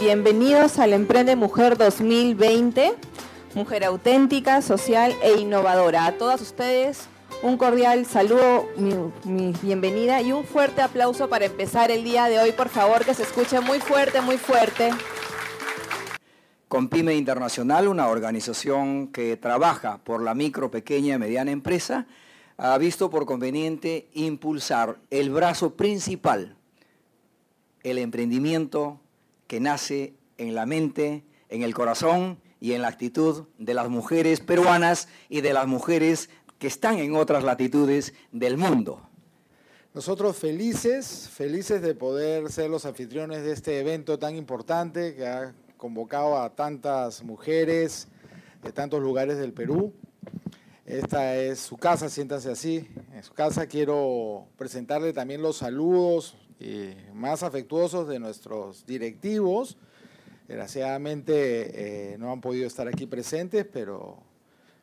Bienvenidos al Emprende Mujer 2020, mujer auténtica, social e innovadora. A todas ustedes un cordial saludo, mi, bienvenida y un fuerte aplauso para empezar el día de hoy. Por favor, que se escuche muy fuerte, muy fuerte. Con Pyme Internacional, una organización que trabaja por la micro, pequeña y mediana empresa, ha visto por conveniente impulsar el brazo principal, el emprendimiento que nace en la mente, en el corazón y en la actitud de las mujeres peruanas y de las mujeres que están en otras latitudes del mundo. Nosotros felices, felices de poder ser los anfitriones de este evento tan importante que ha convocado a tantas mujeres de tantos lugares del Perú. Esta es su casa, siéntanse así, en su casa quiero presentarle también los saludos eh, más afectuosos de nuestros directivos. Desgraciadamente eh, no han podido estar aquí presentes, pero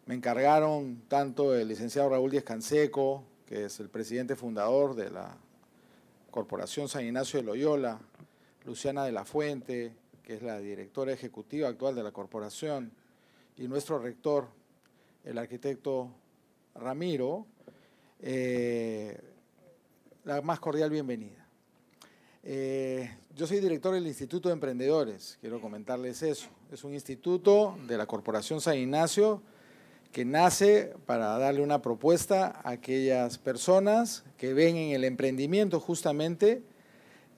me encargaron tanto el licenciado Raúl Díez Canseco, que es el presidente fundador de la Corporación San Ignacio de Loyola, Luciana de la Fuente, que es la directora ejecutiva actual de la corporación, y nuestro rector, el arquitecto Ramiro, eh, la más cordial bienvenida. Eh, yo soy director del Instituto de Emprendedores, quiero comentarles eso. Es un instituto de la Corporación San Ignacio que nace para darle una propuesta a aquellas personas que ven en el emprendimiento justamente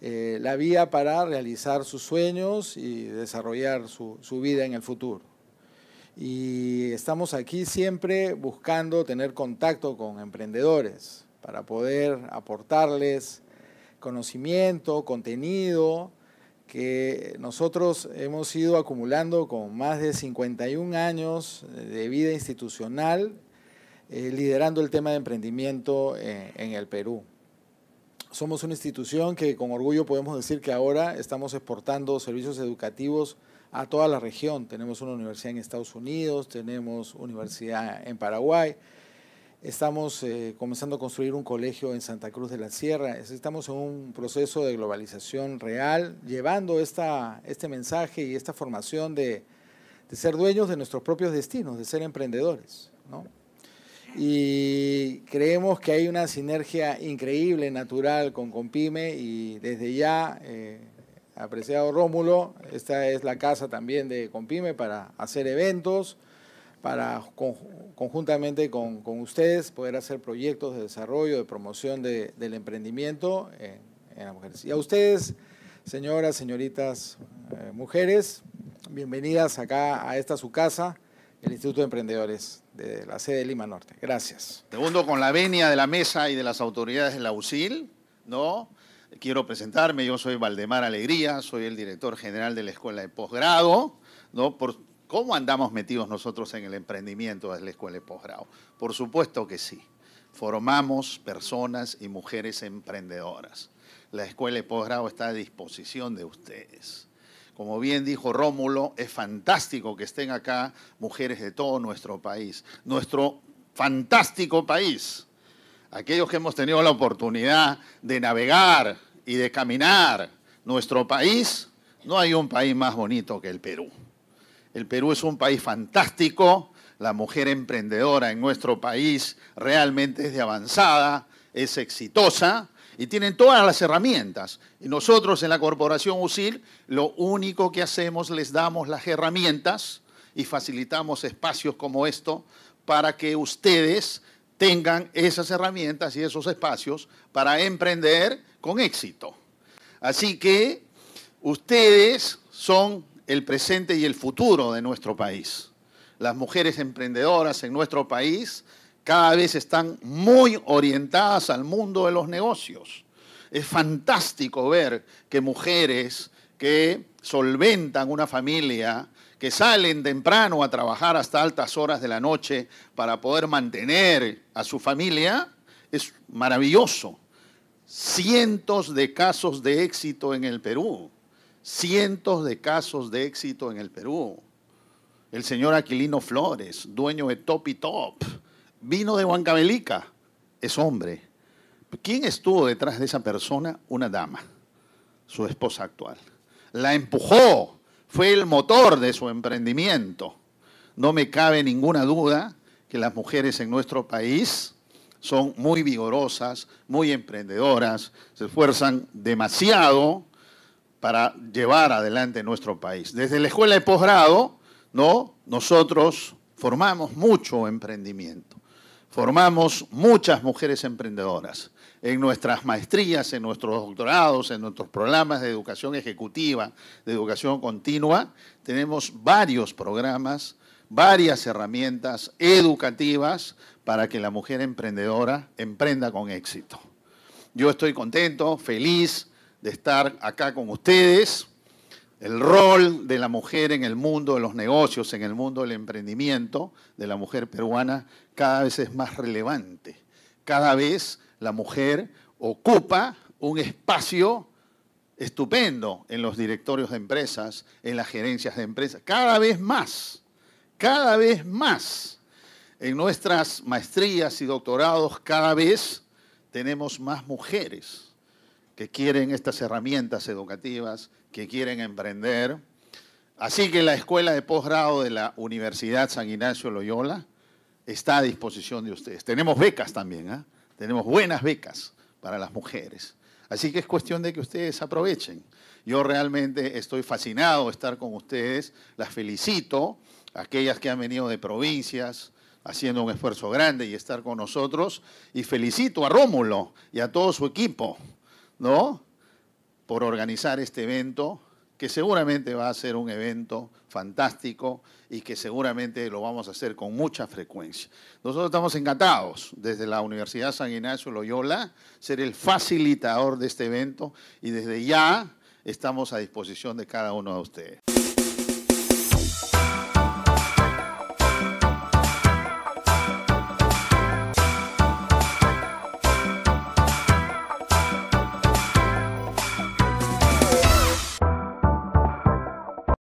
eh, la vía para realizar sus sueños y desarrollar su, su vida en el futuro. Y estamos aquí siempre buscando tener contacto con emprendedores para poder aportarles conocimiento, contenido que nosotros hemos ido acumulando con más de 51 años de vida institucional eh, liderando el tema de emprendimiento en, eh, en el Perú. Somos una institución que con orgullo podemos decir que ahora estamos exportando servicios educativos a toda la región. Tenemos una universidad en Estados Unidos, tenemos universidad en Paraguay, estamos eh, comenzando a construir un colegio en Santa Cruz de la Sierra, estamos en un proceso de globalización real, llevando esta, este mensaje y esta formación de, ser dueños de nuestros propios destinos, de ser emprendedores. Y creemos que hay una sinergia increíble, natural con Compime y desde ya... Eh, apreciado Rómulo. Esta es la casa también de Compime para hacer eventos, para conjuntamente con, ustedes poder hacer proyectos de desarrollo, de promoción del emprendimiento en, las mujeres. Y a ustedes, señoras, señoritas, eh, mujeres, bienvenidas acá a esta su casa, el Instituto de Emprendedores de la sede de Lima Norte. Gracias. Segundo, con la venia de la mesa y de las autoridades de la USIL, ¿no? Quiero presentarme, yo soy Valdemar Alegría, soy el director general de la Escuela de Posgrado, ¿no? Por, ¿Cómo andamos metidos nosotros en el emprendimiento de la Escuela de Posgrado? Por supuesto que sí. Formamos personas y mujeres emprendedoras. La Escuela de Posgrado está a disposición de ustedes. Como bien dijo Rómulo, es fantástico que estén acá mujeres de todo nuestro país, nuestro fantástico país aquellos que hemos tenido la oportunidad de navegar y de caminar nuestro país, no hay un país más bonito que el Perú. El Perú es un país fantástico, la mujer emprendedora en nuestro país realmente es de avanzada, es exitosa y tienen todas las herramientas. Y nosotros en la Corporación USIL lo único que hacemos les damos las herramientas y facilitamos espacios como esto para que ustedes tengan esas herramientas y esos espacios para emprender con éxito. Así que ustedes son el presente y el futuro de nuestro país. Las mujeres emprendedoras en nuestro país cada vez están muy orientadas al mundo de los negocios. Es fantástico ver que mujeres que solventan una familia que salen temprano a trabajar hasta altas horas de la noche para poder mantener a su familia, es maravilloso. Cientos de casos de éxito en el Perú. Cientos de casos de éxito en el Perú. El señor Aquilino Flores, dueño de Top y Top, vino de Huancavelica, es hombre. ¿Quién estuvo detrás de esa persona? Una dama, su esposa actual. La empujó fue el motor de su emprendimiento. No me cabe ninguna duda que las mujeres en nuestro país son muy vigorosas, muy emprendedoras, se esfuerzan demasiado para llevar adelante nuestro país. Desde la escuela de posgrado, ¿no? nosotros formamos mucho emprendimiento formamos muchas mujeres emprendedoras en nuestras maestrías, en nuestros doctorados, en nuestros programas de educación ejecutiva, de educación continua. Tenemos varios programas, varias herramientas educativas para que la mujer emprendedora emprenda con éxito. Yo estoy contento, feliz de estar acá con ustedes el rol de la mujer en el mundo de los negocios, en el mundo del emprendimiento, de la mujer peruana, cada vez es más relevante. Cada vez la mujer ocupa un espacio estupendo en los directorios de empresas, en las gerencias de empresas, cada vez más, cada vez más. En nuestras maestrías y doctorados cada vez tenemos más mujeres que quieren estas herramientas educativas, que quieren emprender. Así que la Escuela de Posgrado de la Universidad San Ignacio Loyola está a disposición de ustedes. Tenemos becas también, ¿ah? tenemos buenas becas para las mujeres. Así que es cuestión de que ustedes aprovechen. Yo realmente estoy fascinado de estar con ustedes, las felicito, aquellas que han venido de provincias haciendo un esfuerzo grande y estar con nosotros, y felicito a Rómulo y a todo su equipo ¿no? Por organizar este evento, que seguramente va a ser un evento fantástico y que seguramente lo vamos a hacer con mucha frecuencia. Nosotros estamos encantados desde la Universidad San Ignacio Loyola ser el facilitador de este evento y desde ya estamos a disposición de cada uno de ustedes.